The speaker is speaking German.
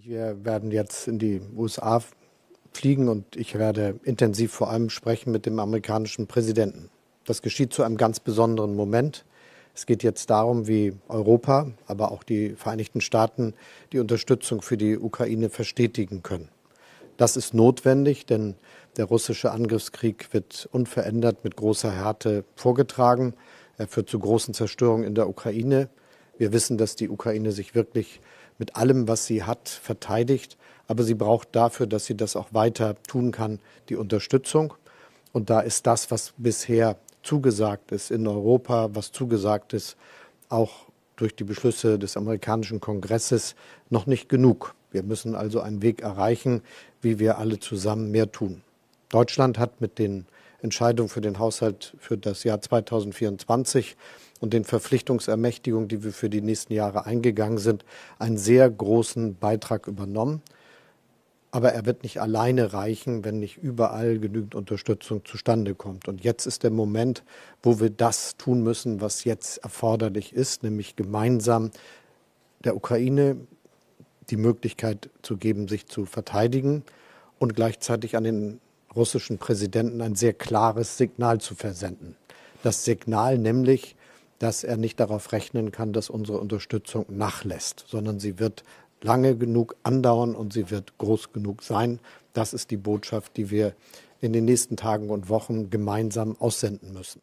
Wir werden jetzt in die USA fliegen und ich werde intensiv vor allem sprechen mit dem amerikanischen Präsidenten. Das geschieht zu einem ganz besonderen Moment. Es geht jetzt darum, wie Europa, aber auch die Vereinigten Staaten die Unterstützung für die Ukraine verstetigen können. Das ist notwendig, denn der russische Angriffskrieg wird unverändert mit großer Härte vorgetragen. Er führt zu großen Zerstörungen in der Ukraine. Wir wissen, dass die Ukraine sich wirklich mit allem, was sie hat, verteidigt. Aber sie braucht dafür, dass sie das auch weiter tun kann, die Unterstützung. Und da ist das, was bisher zugesagt ist in Europa, was zugesagt ist, auch durch die Beschlüsse des amerikanischen Kongresses noch nicht genug. Wir müssen also einen Weg erreichen, wie wir alle zusammen mehr tun. Deutschland hat mit den Entscheidung für den Haushalt für das Jahr 2024 und den Verpflichtungsermächtigungen, die wir für die nächsten Jahre eingegangen sind, einen sehr großen Beitrag übernommen. Aber er wird nicht alleine reichen, wenn nicht überall genügend Unterstützung zustande kommt. Und jetzt ist der Moment, wo wir das tun müssen, was jetzt erforderlich ist, nämlich gemeinsam der Ukraine die Möglichkeit zu geben, sich zu verteidigen und gleichzeitig an den russischen Präsidenten ein sehr klares Signal zu versenden. Das Signal nämlich, dass er nicht darauf rechnen kann, dass unsere Unterstützung nachlässt, sondern sie wird lange genug andauern und sie wird groß genug sein. Das ist die Botschaft, die wir in den nächsten Tagen und Wochen gemeinsam aussenden müssen.